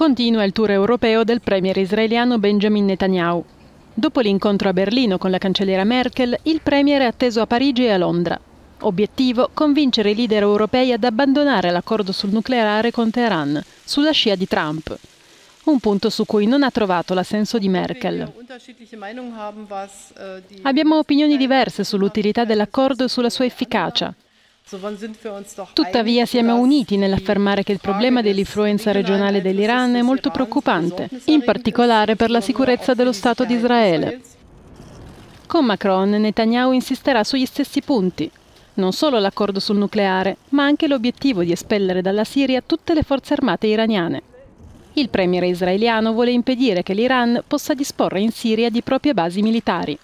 Continua il tour europeo del premier israeliano Benjamin Netanyahu. Dopo l'incontro a Berlino con la cancelliera Merkel, il premier è atteso a Parigi e a Londra. Obiettivo, convincere i leader europei ad abbandonare l'accordo sul nucleare con Teheran, sulla scia di Trump. Un punto su cui non ha trovato l'assenso di Merkel. Abbiamo opinioni diverse sull'utilità dell'accordo e sulla sua efficacia. Tuttavia siamo uniti nell'affermare che il problema dell'influenza regionale dell'Iran è molto preoccupante, in particolare per la sicurezza dello Stato di Israele. Con Macron Netanyahu insisterà sugli stessi punti, non solo l'accordo sul nucleare, ma anche l'obiettivo di espellere dalla Siria tutte le forze armate iraniane. Il premier israeliano vuole impedire che l'Iran possa disporre in Siria di proprie basi militari.